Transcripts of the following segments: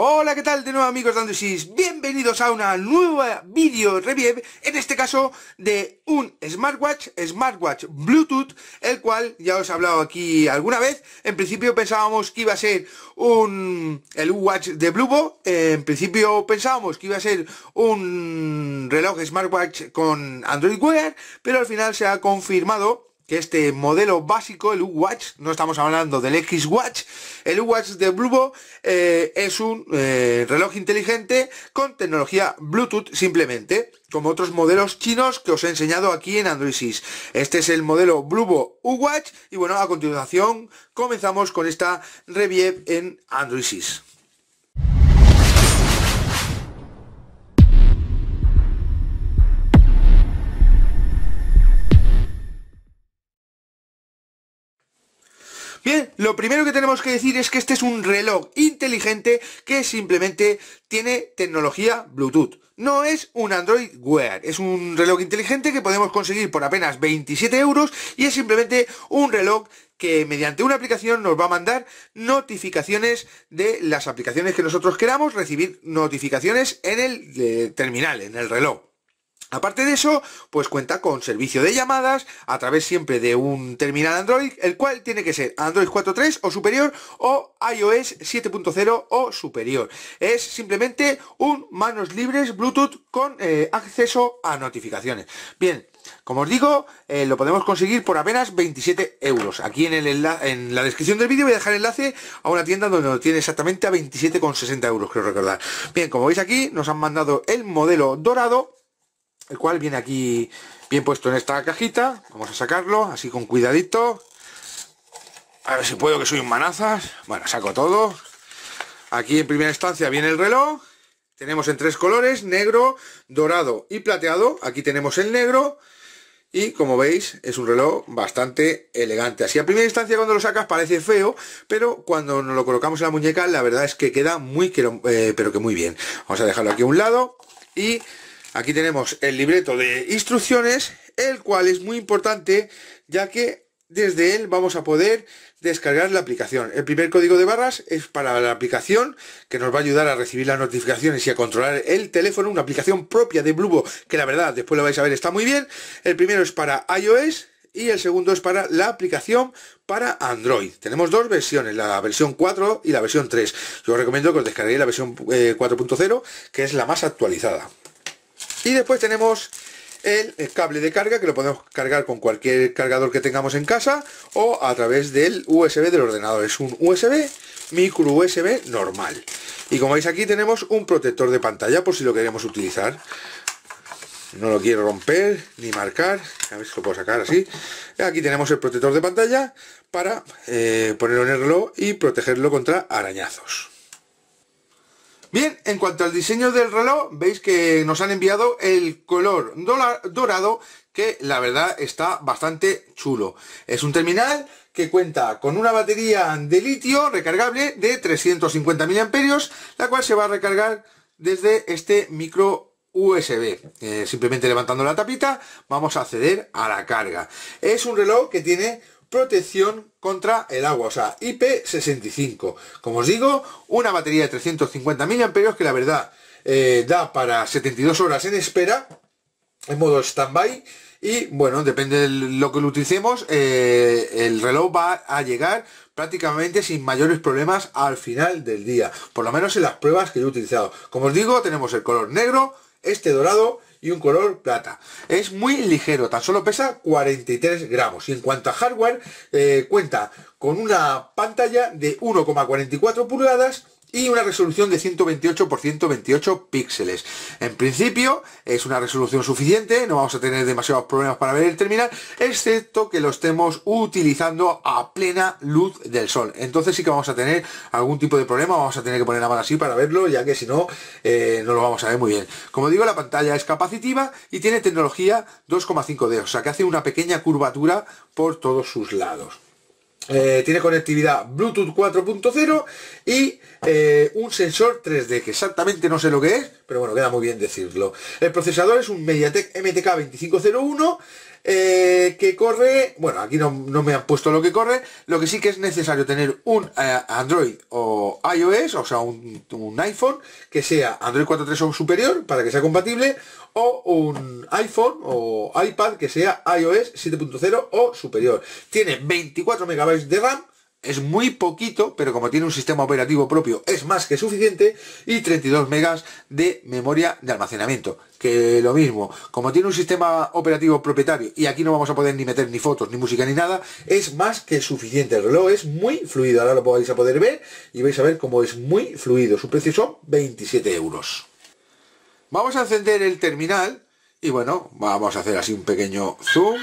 Hola, ¿qué tal? De nuevo amigos Dandusis, bienvenidos a una nueva vídeo review, en este caso de un smartwatch, smartwatch Bluetooth, el cual ya os he hablado aquí alguna vez, en principio pensábamos que iba a ser un, el watch de Bluebo, en principio pensábamos que iba a ser un reloj smartwatch con Android Wear, pero al final se ha confirmado que este modelo básico, el U-Watch, no estamos hablando del X-Watch, el U-Watch de Blubo eh, es un eh, reloj inteligente con tecnología Bluetooth simplemente, como otros modelos chinos que os he enseñado aquí en Android Este es el modelo Blubo U-Watch y bueno, a continuación comenzamos con esta review en Android Bien, lo primero que tenemos que decir es que este es un reloj inteligente que simplemente tiene tecnología Bluetooth. No es un Android Wear, es un reloj inteligente que podemos conseguir por apenas 27 euros y es simplemente un reloj que mediante una aplicación nos va a mandar notificaciones de las aplicaciones que nosotros queramos, recibir notificaciones en el eh, terminal, en el reloj. Aparte de eso, pues cuenta con servicio de llamadas a través siempre de un terminal Android, el cual tiene que ser Android 4.3 o superior o iOS 7.0 o superior. Es simplemente un manos libres Bluetooth con eh, acceso a notificaciones. Bien, como os digo, eh, lo podemos conseguir por apenas 27 euros. Aquí en, el en la descripción del vídeo voy a dejar enlace a una tienda donde lo tiene exactamente a 27,60 euros, creo recordar. Bien, como veis aquí, nos han mandado el modelo dorado el cual viene aquí bien puesto en esta cajita. Vamos a sacarlo, así con cuidadito. A ver si puedo, que soy un manazas. Bueno, saco todo. Aquí en primera instancia viene el reloj. Tenemos en tres colores, negro, dorado y plateado. Aquí tenemos el negro. Y como veis, es un reloj bastante elegante. Así a primera instancia cuando lo sacas parece feo, pero cuando nos lo colocamos en la muñeca, la verdad es que queda muy, eh, pero que muy bien. Vamos a dejarlo aquí a un lado y Aquí tenemos el libreto de instrucciones, el cual es muy importante ya que desde él vamos a poder descargar la aplicación. El primer código de barras es para la aplicación que nos va a ayudar a recibir las notificaciones y a controlar el teléfono, una aplicación propia de Blubo, que la verdad después lo vais a ver está muy bien. El primero es para iOS y el segundo es para la aplicación para Android. Tenemos dos versiones, la versión 4 y la versión 3. Yo os recomiendo que os descarguéis la versión 4.0 eh, que es la más actualizada. Y después tenemos el, cable de carga que lo podemos cargar con cualquier cargador que tengamos en casa o a través del USB del ordenador. Es un USB micro USB normal. Y como veis aquí tenemos un protector de pantalla por si lo queremos utilizar. No lo quiero romper ni marcar. A ver si lo puedo sacar así. Aquí tenemos el protector de pantalla para eh, ponerlo en el y protegerlo contra arañazos. Bien, en cuanto al diseño del reloj, veis que nos han enviado el color dorado, que la verdad está bastante chulo. Es un terminal que cuenta con una batería de litio recargable de 350 mAh, la cual se va a recargar desde este micro USB. Eh, simplemente levantando la tapita vamos a acceder a la carga. Es un reloj que tiene protección contra el agua, o sea, IP65. Como os digo, una batería de 350 mAh que la verdad eh, da para 72 horas en espera, en modo standby y bueno, depende de lo que lo utilicemos, eh, el reloj va a llegar prácticamente sin mayores problemas al final del día, por lo menos en las pruebas que yo he utilizado. Como os digo, tenemos el color negro, este dorado y un color plata. Es muy ligero, tan solo pesa 43 gramos. Y en cuanto a hardware, eh, cuenta con una pantalla de 1,44 pulgadas y una resolución de 128 por 128 píxeles. En principio es una resolución suficiente, no vamos a tener demasiados problemas para ver el terminal, excepto que lo estemos utilizando a plena luz del sol. Entonces sí que vamos a tener algún tipo de problema, vamos a tener que poner la mano así para verlo, ya que si no, eh, no lo vamos a ver muy bien. Como digo, la pantalla es capacitiva y tiene tecnología 2,5D, o sea que hace una pequeña curvatura por todos sus lados. Eh, tiene conectividad Bluetooth 4.0 y eh, un sensor 3D, que exactamente no sé lo que es, pero bueno, queda muy bien decirlo. El procesador es un MediaTek MTK 2501. Eh, que corre, bueno, aquí no, me han puesto lo que corre, lo que sí que es necesario tener un eh, Android o iOS, o sea, un, un iPhone que sea Android 4.3 o superior para que sea compatible, o un iPhone o iPad que sea iOS 7.0 o superior. Tiene 24 MB de RAM, es muy poquito, pero como tiene un sistema operativo propio es más que suficiente, y 32 megas de memoria de almacenamiento, que lo mismo, como tiene un sistema operativo propietario, y aquí no vamos a poder ni meter ni fotos, ni música, ni nada, es más que suficiente, el reloj es muy fluido, ahora lo vais a poder ver, y vais a ver cómo es muy fluido, su precio son 27 euros. Vamos a encender el terminal, y bueno, vamos a hacer así un pequeño zoom...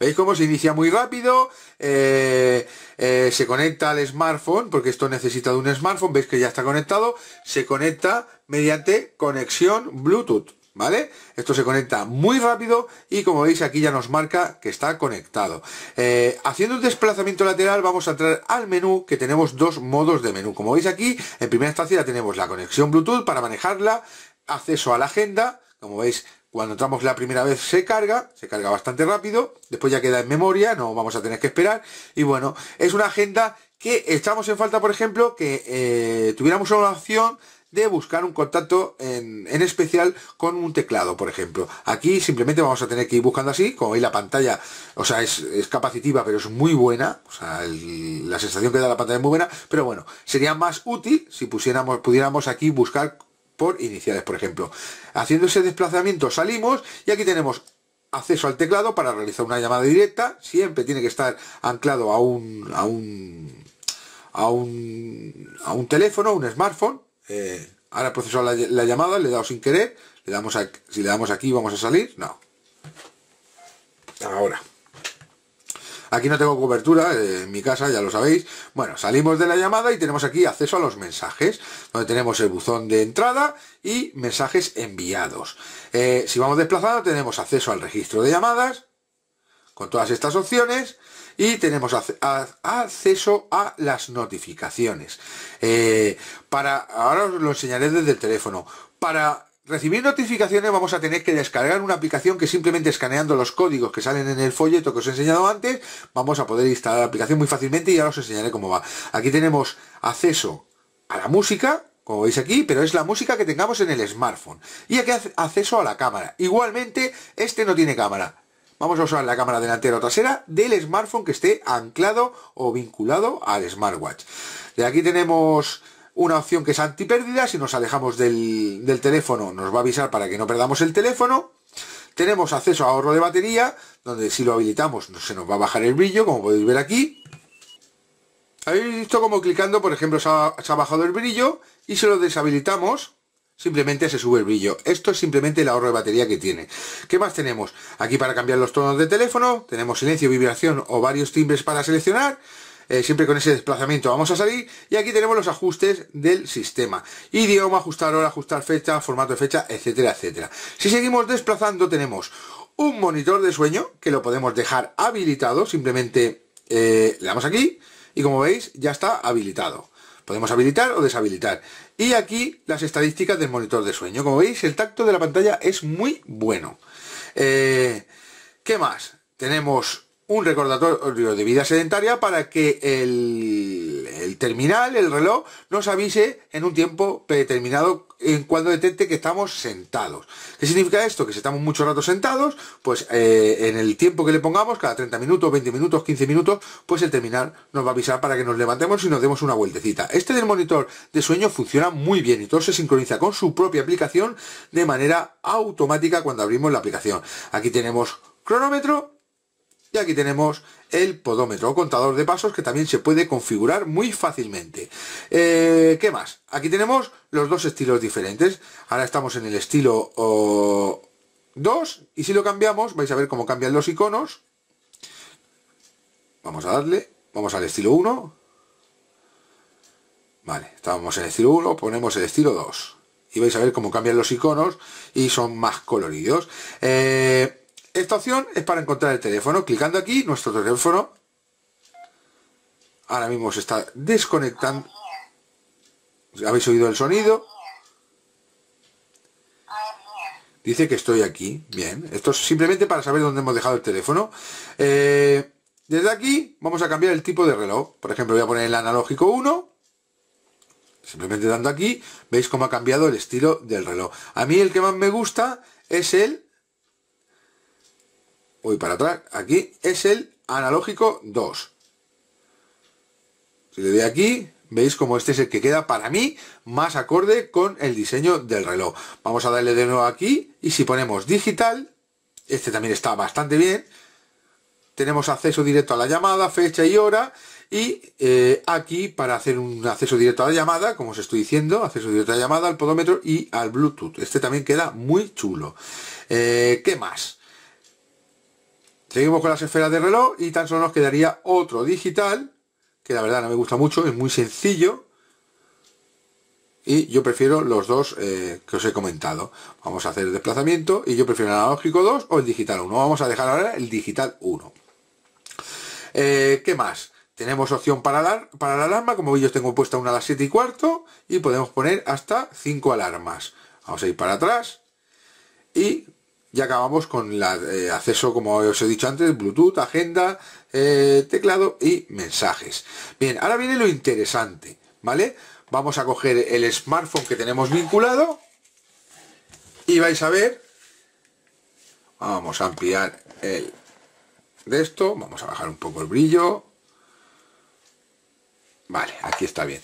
¿Veis cómo se inicia muy rápido? Eh, eh, se conecta al smartphone, porque esto necesita de un smartphone, veis que ya está conectado, se conecta mediante conexión Bluetooth, ¿vale? Esto se conecta muy rápido y como veis aquí ya nos marca que está conectado. Eh, haciendo un desplazamiento lateral vamos a entrar al menú, que tenemos dos modos de menú. Como veis aquí, en primera instancia tenemos la conexión Bluetooth para manejarla, acceso a la agenda, como veis cuando entramos la primera vez se carga, se carga bastante rápido, después ya queda en memoria, no vamos a tener que esperar. Y bueno, es una agenda que estamos en falta, por ejemplo, que eh, tuviéramos una opción de buscar un contacto en, especial con un teclado, por ejemplo. Aquí simplemente vamos a tener que ir buscando así, como veis la pantalla, o sea, es, capacitiva, pero es muy buena, o sea, la sensación que da la pantalla es muy buena, pero bueno, sería más útil si pusiéramos, pudiéramos aquí buscar por iniciales, por ejemplo. Haciendo ese desplazamiento salimos y aquí tenemos acceso al teclado para realizar una llamada directa. Siempre tiene que estar anclado a un, a un, a un, a un teléfono, un smartphone. Eh, ahora proceso la, la, llamada, le he dado sin querer. Le damos a, si le damos aquí vamos a salir. No. Ahora. Aquí no tengo cobertura, eh, en mi casa ya lo sabéis. Bueno, salimos de la llamada y tenemos aquí acceso a los mensajes, donde tenemos el buzón de entrada y mensajes enviados. Eh, si vamos desplazados tenemos acceso al registro de llamadas, con todas estas opciones, y tenemos acceso a las notificaciones. Eh, para, ahora os lo enseñaré desde el teléfono. Para recibir notificaciones vamos a tener que descargar una aplicación que simplemente escaneando los códigos que salen en el folleto que os he enseñado antes, vamos a poder instalar la aplicación muy fácilmente y ya os enseñaré cómo va. Aquí tenemos acceso a la música, como veis aquí, pero es la música que tengamos en el smartphone. Y aquí acceso a la cámara. Igualmente, este no tiene cámara. Vamos a usar la cámara delantera o trasera del smartphone que esté anclado o vinculado al smartwatch. De aquí tenemos una opción que es antipérdida, si nos alejamos del, teléfono nos va a avisar para que no perdamos el teléfono, tenemos acceso a ahorro de batería, donde si lo habilitamos se nos va a bajar el brillo, como podéis ver aquí. Habéis visto como clicando, por ejemplo, se ha, se ha bajado el brillo y si lo deshabilitamos, simplemente se sube el brillo. Esto es simplemente el ahorro de batería que tiene. ¿Qué más tenemos? Aquí para cambiar los tonos de teléfono, tenemos silencio, vibración o varios timbres para seleccionar. Eh, siempre con ese desplazamiento vamos a salir y aquí tenemos los ajustes del sistema idioma, ajustar hora, ajustar fecha, formato de fecha, etcétera, etcétera si seguimos desplazando tenemos un monitor de sueño que lo podemos dejar habilitado simplemente eh, le damos aquí y como veis ya está habilitado podemos habilitar o deshabilitar y aquí las estadísticas del monitor de sueño como veis el tacto de la pantalla es muy bueno eh, ¿qué más? tenemos un recordatorio de vida sedentaria para que el, terminal, el reloj, nos avise en un tiempo determinado en cuando detecte que estamos sentados. ¿Qué significa esto? Que si estamos muchos rato sentados, pues eh, en el tiempo que le pongamos, cada 30 minutos, 20 minutos, 15 minutos, pues el terminal nos va a avisar para que nos levantemos y nos demos una vueltecita. Este del monitor de sueño funciona muy bien y todo se sincroniza con su propia aplicación de manera automática cuando abrimos la aplicación. Aquí tenemos cronómetro y aquí tenemos el podómetro o contador de pasos que también se puede configurar muy fácilmente. Eh, ¿Qué más? Aquí tenemos los dos estilos diferentes. Ahora estamos en el estilo 2 y si lo cambiamos vais a ver cómo cambian los iconos. Vamos a darle, vamos al estilo 1. Vale, estábamos en el estilo 1, ponemos el estilo 2. Y vais a ver cómo cambian los iconos y son más coloridos. Eh, esta opción es para encontrar el teléfono. Clicando aquí, nuestro teléfono. Ahora mismo se está desconectando. ¿Habéis oído el sonido? Dice que estoy aquí. Bien. Esto es simplemente para saber dónde hemos dejado el teléfono. Eh, desde aquí vamos a cambiar el tipo de reloj. Por ejemplo, voy a poner el analógico 1 simplemente dando aquí, veis cómo ha cambiado el estilo del reloj. A mí el que más me gusta es el voy para atrás, aquí es el analógico 2. Si le doy aquí, veis como este es el que queda para mí más acorde con el diseño del reloj. Vamos a darle de nuevo aquí y si ponemos digital, este también está bastante bien. Tenemos acceso directo a la llamada, fecha y hora. Y eh, aquí para hacer un acceso directo a la llamada, como os estoy diciendo, acceso directo a la llamada, al podómetro y al Bluetooth. Este también queda muy chulo. Eh, ¿Qué más? Seguimos con las esferas de reloj y tan solo nos quedaría otro digital, que la verdad no me gusta mucho, es muy sencillo. Y yo prefiero los dos eh, que os he comentado. Vamos a hacer el desplazamiento y yo prefiero el analógico 2 o el digital 1. Vamos a dejar ahora el digital 1. Eh, ¿Qué más? Tenemos opción para, la, para la alarma, como veis yo tengo puesta una a las 7 y cuarto y podemos poner hasta 5 alarmas. Vamos a ir para atrás y y acabamos con el eh, acceso, como os he dicho antes, Bluetooth, agenda, eh, teclado y mensajes. Bien, ahora viene lo interesante, ¿vale? Vamos a coger el smartphone que tenemos vinculado y vais a ver, vamos a ampliar el de esto, vamos a bajar un poco el brillo, vale, aquí está bien.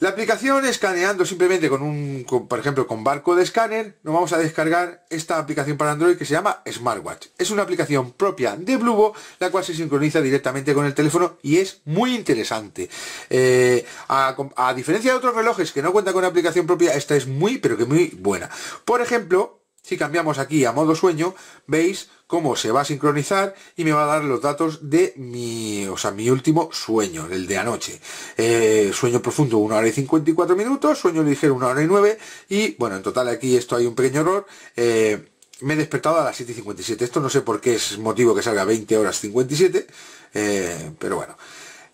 La aplicación escaneando simplemente con un, por ejemplo, con barco de escáner, nos vamos a descargar esta aplicación para Android que se llama Smartwatch. Es una aplicación propia de Blubo, la cual se sincroniza directamente con el teléfono y es muy interesante. Eh, a, a, diferencia de otros relojes que no cuentan con una aplicación propia, esta es muy, pero que muy buena. Por ejemplo, si cambiamos aquí a modo sueño, veis cómo se va a sincronizar y me va a dar los datos de mi, o sea, mi último sueño, el de anoche. Eh, sueño profundo 1 hora y 54 minutos, sueño ligero 1 hora y 9 y bueno, en total aquí esto hay un pequeño error. Eh, me he despertado a las 7.57. Esto no sé por qué es motivo que salga 20 horas 57, eh, pero bueno.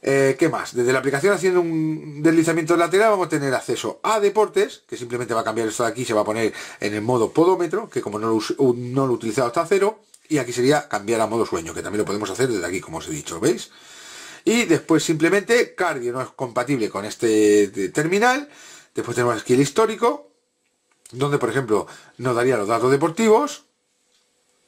¿Qué más? Desde la aplicación haciendo un deslizamiento lateral vamos a tener acceso a deportes, que simplemente va a cambiar esto de aquí, se va a poner en el modo podómetro, que como no lo, no lo he utilizado está a cero y aquí sería cambiar a modo sueño, que también lo podemos hacer desde aquí, como os he dicho, ¿veis? Y después simplemente cardio no es compatible con este eh, terminal. Después tenemos aquí el histórico, donde por ejemplo nos daría los datos deportivos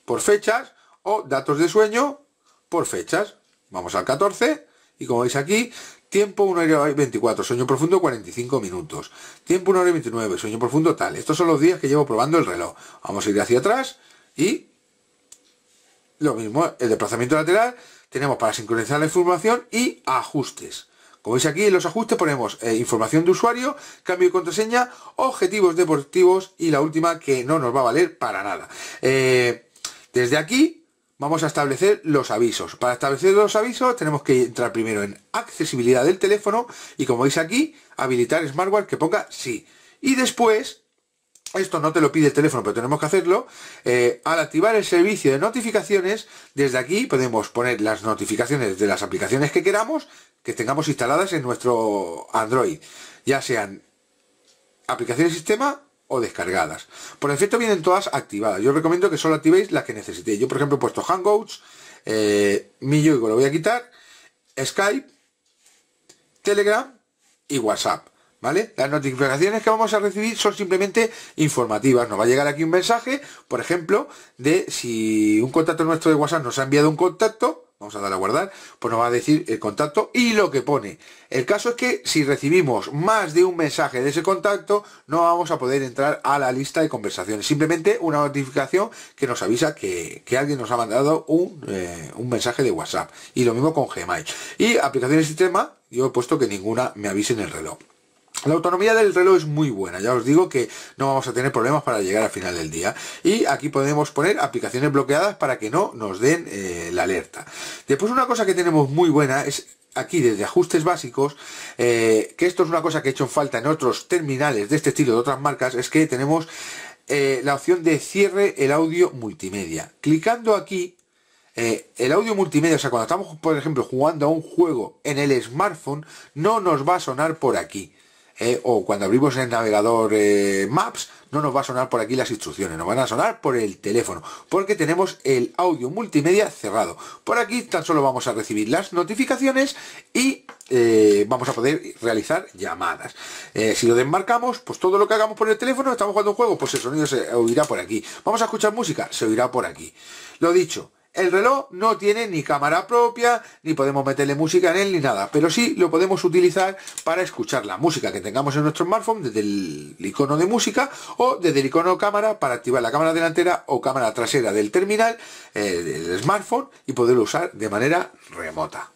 por fechas o datos de sueño por fechas. Vamos al 14 y como veis aquí, tiempo 1 hora y 24, sueño profundo 45 minutos, tiempo 1 hora y 29, sueño profundo tal. Estos son los días que llevo probando el reloj. Vamos a ir hacia atrás y lo mismo, el desplazamiento lateral, tenemos para sincronizar la información y ajustes. Como veis aquí en los ajustes ponemos eh, información de usuario, cambio de contraseña, objetivos deportivos y la última que no nos va a valer para nada. Eh, desde aquí vamos a establecer los avisos. Para establecer los avisos tenemos que entrar primero en accesibilidad del teléfono y como veis aquí, habilitar smartwatch que ponga sí. Y después esto no te lo pide el teléfono, pero tenemos que hacerlo. Eh, al activar el servicio de notificaciones, desde aquí podemos poner las notificaciones de las aplicaciones que queramos, que tengamos instaladas en nuestro Android, ya sean aplicaciones sistema o descargadas. Por defecto vienen todas activadas. Yo recomiendo que solo activéis las que necesitéis. Yo, por ejemplo, he puesto Hangouts, eh, mi lo voy a quitar, Skype, Telegram y WhatsApp. ¿Vale? Las notificaciones que vamos a recibir son simplemente informativas. Nos va a llegar aquí un mensaje, por ejemplo, de si un contacto nuestro de WhatsApp nos ha enviado un contacto, vamos a dar a guardar, pues nos va a decir el contacto y lo que pone. El caso es que si recibimos más de un mensaje de ese contacto, no vamos a poder entrar a la lista de conversaciones. Simplemente una notificación que nos avisa que, alguien nos ha mandado eh, un, mensaje de WhatsApp. Y lo mismo con Gmail. Y aplicaciones de sistema, yo he puesto que ninguna me avise en el reloj. La autonomía del reloj es muy buena, ya os digo que no vamos a tener problemas para llegar al final del día. Y aquí podemos poner aplicaciones bloqueadas para que no nos den eh, la alerta. Después una cosa que tenemos muy buena es aquí desde ajustes básicos, eh, que esto es una cosa que he hecho en falta en otros terminales de este estilo de otras marcas, es que tenemos eh, la opción de cierre el audio multimedia. Clicando aquí el audio multimedia, o sea, cuando estamos, por ejemplo, jugando a un juego en el smartphone, no nos va a sonar por aquí. Eh, o cuando abrimos el navegador eh, Maps, no nos va a sonar por aquí las instrucciones, nos van a sonar por el teléfono, porque tenemos el audio multimedia cerrado. Por aquí tan solo vamos a recibir las notificaciones y eh, vamos a poder realizar llamadas. si lo desmarcamos, pues todo lo que hagamos por el teléfono, estamos jugando un juego, pues el sonido se oirá por aquí. Vamos a escuchar música, se oirá por aquí. Lo dicho, el reloj no tiene ni cámara propia, ni podemos meterle música en él, ni nada, pero sí lo podemos utilizar para escuchar la música que tengamos en nuestro smartphone desde el icono de música o desde el icono cámara para activar la cámara delantera o cámara trasera del terminal eh, del smartphone y poderlo usar de manera remota.